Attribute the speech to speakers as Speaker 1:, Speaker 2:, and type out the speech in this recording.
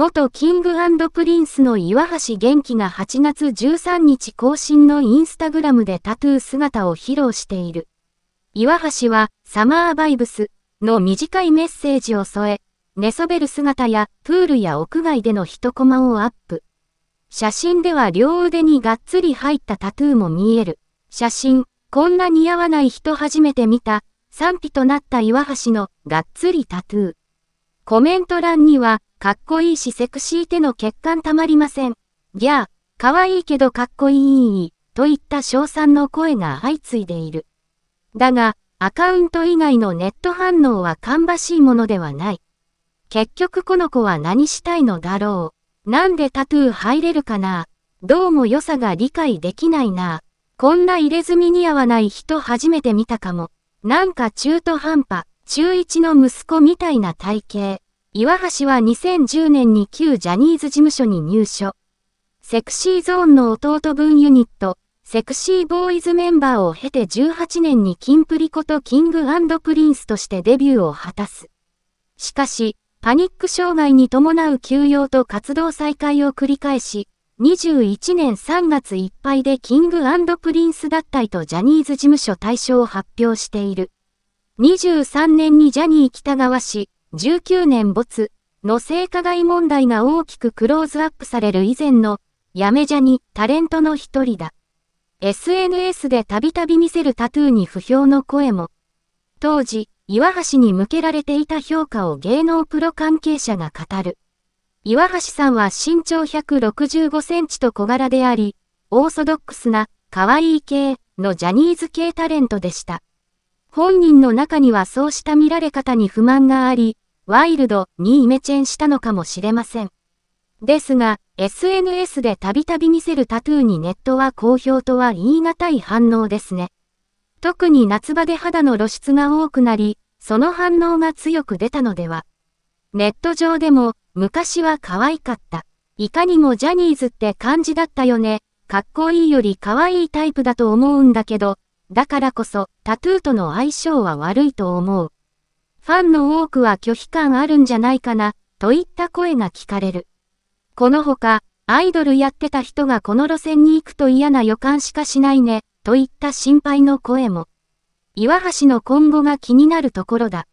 Speaker 1: 元キングプリンスの岩橋元気が8月13日更新のインスタグラムでタトゥー姿を披露している。岩橋はサマーバイブスの短いメッセージを添え、寝そべる姿やプールや屋外での一コマをアップ。写真では両腕にがっつり入ったタトゥーも見える。写真、こんな似合わない人初めて見た、賛否となった岩橋のがっつりタトゥー。コメント欄には、かっこいいしセクシー手の欠陥たまりません。ギャー、かわいいけどかっこいい、といった称賛の声が相次いでいる。だが、アカウント以外のネット反応は芳しいものではない。結局この子は何したいのだろう。なんでタトゥー入れるかな。どうも良さが理解できないな。こんな入れ墨に合わない人初めて見たかも。なんか中途半端、中1の息子みたいな体型。岩橋は2010年に旧ジャニーズ事務所に入所。セクシーゾーンの弟分ユニット、セクシーボーイズメンバーを経て18年にキンプリことキングプリンスとしてデビューを果たす。しかし、パニック障害に伴う休養と活動再開を繰り返し、21年3月いっぱいでキングプリンス脱退とジャニーズ事務所対象を発表している。23年にジャニー北川氏、19年没の性加害問題が大きくクローズアップされる以前の、やめじゃにタレントの一人だ。SNS でたびたび見せるタトゥーに不評の声も。当時、岩橋に向けられていた評価を芸能プロ関係者が語る。岩橋さんは身長165センチと小柄であり、オーソドックスな、可愛い系のジャニーズ系タレントでした。本人の中にはそうした見られ方に不満があり、ワイルドにイメチェンしたのかもしれません。ですが、SNS でたびたび見せるタトゥーにネットは好評とは言い難い反応ですね。特に夏場で肌の露出が多くなり、その反応が強く出たのでは。ネット上でも、昔は可愛かった。いかにもジャニーズって感じだったよね。かっこいいより可愛いタイプだと思うんだけど、だからこそ、タトゥーとの相性は悪いと思う。ファンの多くは拒否感あるんじゃないかな、といった声が聞かれる。このほか、アイドルやってた人がこの路線に行くと嫌な予感しかしないね、といった心配の声も。岩橋の今後が気になるところだ。